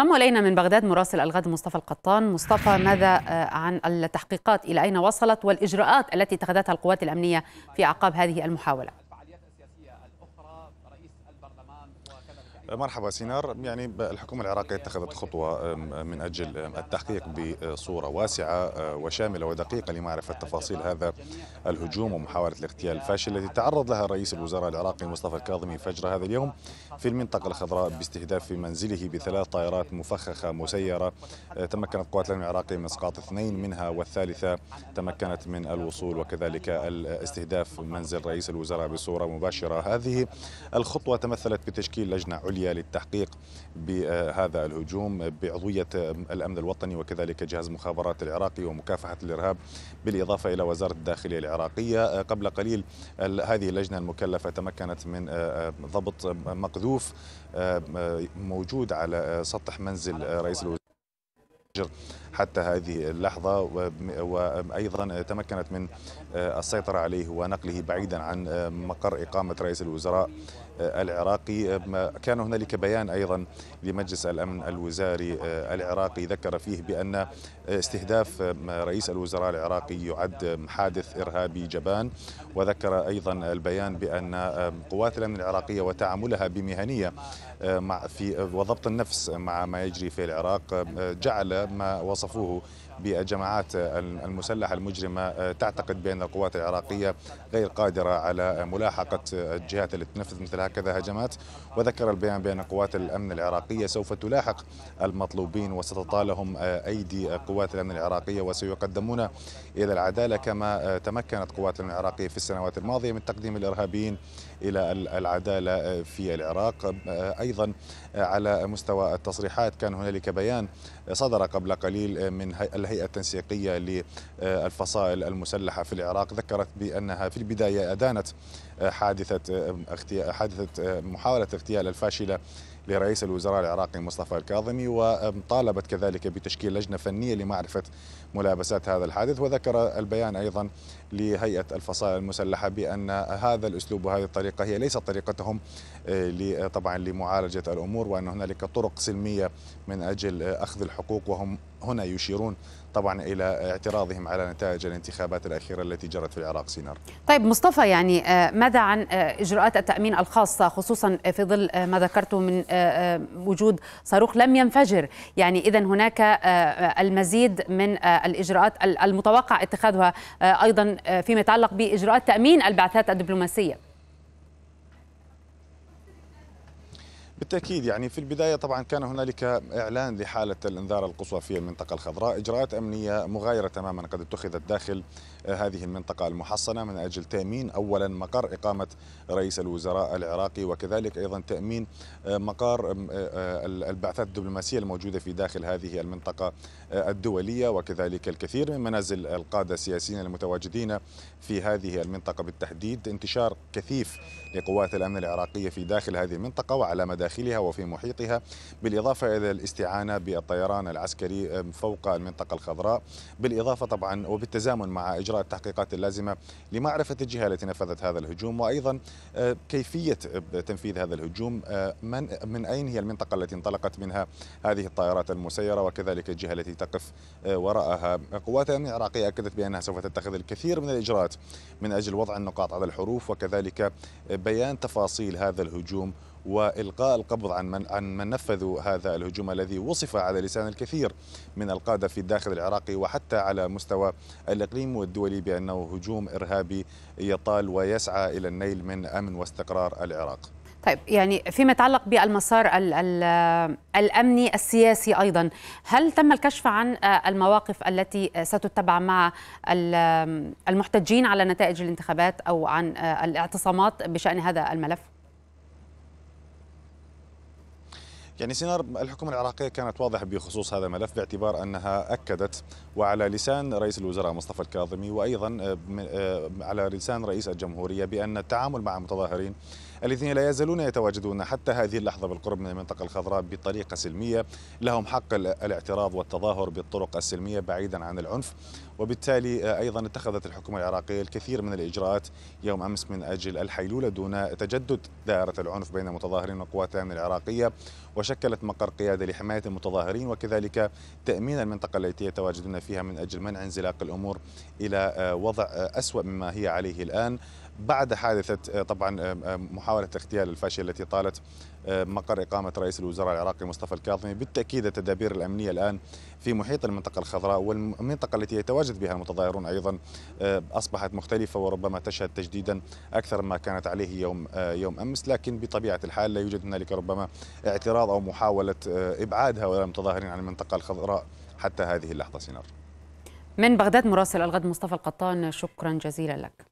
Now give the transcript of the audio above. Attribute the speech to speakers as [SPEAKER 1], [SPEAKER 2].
[SPEAKER 1] انضم الينا من بغداد مراسل الغد مصطفى القطان، مصطفى ماذا آه، عن التحقيقات الى اين وصلت والاجراءات التي اتخذتها القوات الامنيه في اعقاب هذه المحاوله؟
[SPEAKER 2] مرحبا سينار يعني الحكومة العراقية اتخذت خطوة من أجل التحقيق بصورة واسعة أه، وشاملة ودقيقة لمعرفة تفاصيل هذا الهجوم ومحاولة الاغتيال الفاشل التي تعرض لها رئيس الوزراء العراقي مصطفى الكاظمي فجر هذا اليوم في المنطقة الخضراء باستهداف منزله بثلاث طائرات مفخخة مسيرة أه، تمكنت قوات الأمن العراقي من إسقاط اثنين منها والثالثة تمكنت من الوصول وكذلك الاستهداف منزل رئيس الوزراء بصورة مباشرة هذه الخطوة تمثلت بتشكيل لجنة العليا للتحقيق بهذا الهجوم بعضوية الأمن الوطني وكذلك جهاز مخابرات العراقي ومكافحة الإرهاب بالإضافة إلى وزارة الداخلية العراقية قبل قليل هذه اللجنة المكلفة تمكنت من آه، آه، ضبط مقذوف آه، موجود على سطح منزل رئيس الوزراء حتى هذه اللحظة وأيضا تمكنت من السيطرة عليه ونقله بعيدا عن مقر إقامة رئيس الوزراء العراقي كان هنالك بيان أيضا لمجلس الأمن الوزاري آه، العراقي ذكر فيه بأن آه، استهداف آه، رئيس الوزراء العراقي يعد حادث إرهابي جبان وذكر أيضا البيان بأن قوات الأمن العراقية وتعاملها بمهنية مع في وضبط النفس مع ما يجري في العراق جعل ما وصفوه بالجماعات المسلحة المجرمة تعتقد بأن القوات العراقية غير قادرة على ملاحقة الجهات التي تنفذ مثل هكذا هجمات وذكر البيان بأن قوات الأمن العراقية سوف تلاحق المطلوبين وستطالهم آه، أيدي قوات الأمن العراقية وسيقدمون إلى العدالة كما آه، تمكنت قوات الأمن العراقية في السنوات الماضية من تقديم الإرهابيين إلى العدالة آه، في العراق أيضا على مستوى التصريحات كان هنالك بيان صدر قبل قليل من الهيئة التنسيقية للفصائل المسلحة في العراق ذكرت بأنها في البداية أدانت حادثة آه، حادثة آه، محاولة اغتيال الفاشلة لرئيس الوزراء العراقي مصطفى الكاظمي وطالبت كذلك بتشكيل لجنة فنية لمعرفة ملابسات هذا الحادث وذكر البيان أيضا لهيئة الفصائل المسلحة بأن هذا الأسلوب وهذه الطريقة هي ليست طريقتهم آه، طبعا لمعالجة الأمور وأن هنالك طرق سلمية من أجل أخذ الحقوق وهم هنا يشيرون طبعا الى اعتراضهم على نتائج الانتخابات الاخيره التي جرت في العراق سينار.
[SPEAKER 1] طيب مصطفى يعني آه، ماذا عن آه، اجراءات التامين الخاصه خصوصا في ظل ما ذكرته من آه، آه، وجود صاروخ لم ينفجر يعني إذا هناك آه، المزيد من الإجراءات المتوقع اتخاذها أيضا فيما يتعلق بإجراءات تأمين البعثات الدبلوماسية
[SPEAKER 2] بالتاكيد يعني في البدايه طبعا كان هنالك اعلان لحاله الانذار القصوى في المنطقه الخضراء، اجراءات امنيه مغايره تماما قد اتخذت داخل آه، هذه المنطقه المحصنه من اجل تامين اولا مقر اقامه رئيس الوزراء العراقي وكذلك ايضا تامين آه، مقار آه، البعثات الدبلوماسيه الموجوده في داخل هذه المنطقه الدوليه وكذلك الكثير من منازل القاده السياسيين المتواجدين في هذه المنطقه بالتحديد، انتشار كثيف لقوات الأمن العراقية في داخل هذه المنطقة وعلى مداخلها وفي محيطها بالإضافة إلى الاستعانة بالطيران العسكري فوق المنطقة الخضراء بالإضافة طبعا وبالتزامن مع إجراء التحقيقات اللازمة لمعرفة الجهة التي نفذت هذا الهجوم وأيضا أه، كيفية أه، تنفيذ هذا الهجوم أه، من, من أين هي المنطقة التي انطلقت منها هذه الطائرات المسيرة وكذلك الجهة التي تقف وراءها قوات الأمن العراقية أكدت بأنها سوف تتخذ الكثير من الإجراءات من أجل وضع النقاط على الحروف وكذلك بيان تفاصيل هذا الهجوم والقاء القبض عن من عن من نفذوا هذا الهجوم الذي وصف على لسان الكثير من القاده في الداخل العراقي وحتى على مستوى الاقليم والدولي بانه هجوم ارهابي يطال ويسعى الى النيل من امن واستقرار العراق.
[SPEAKER 1] طيب يعني فيما يتعلق بالمسار الامني السياسي ايضا هل تم الكشف عن المواقف التي ستتبع مع المحتجين على نتائج الانتخابات او عن الاعتصامات بشان هذا الملف
[SPEAKER 2] يعني سينار الحكومة العراقية كانت واضحة بخصوص هذا الملف باعتبار أنها أكدت وعلى لسان رئيس الوزراء مصطفى الكاظمي وأيضا آه، آه، على لسان رئيس الجمهورية بأن التعامل مع المتظاهرين الذين لا يزالون يتواجدون حتى هذه اللحظة بالقرب من المنطقة الخضراء بطريقة سلمية لهم حق الاعتراض والتظاهر بالطرق السلمية بعيدا عن العنف وبالتالي آه، أيضا اتخذت الحكومة العراقية الكثير من الإجراءات يوم أمس من أجل الحيلولة دون تجدد دائرة العنف بين المتظاهرين وقوات الأمن العراقية وشكلت مقر قيادة لحماية المتظاهرين وكذلك تأمين المنطقة التي يتواجدون فيها من أجل منع انزلاق الأمور إلى آه، وضع آه، أسوأ مما هي عليه الآن بعد حادثة آه، طبعا محاولة اغتيال الفاشية التي طالت مقر إقامة رئيس الوزراء العراقي مصطفى الكاظمي بالتأكيد التدابير الأمنية الآن في محيط المنطقة الخضراء والمنطقة التي يتواجد بها المتظاهرون أيضا أصبحت مختلفة وربما تشهد تجديدا أكثر ما كانت عليه يوم آه، يوم أمس لكن بطبيعة الحال لا يوجد هنالك ربما اعتراض أو محاولة آه، إبعاد هؤلاء المتظاهرين عن المنطقة الخضراء حتى هذه اللحظة سينار
[SPEAKER 1] من بغداد مراسل الغد مصطفى القطان شكرا جزيلا لك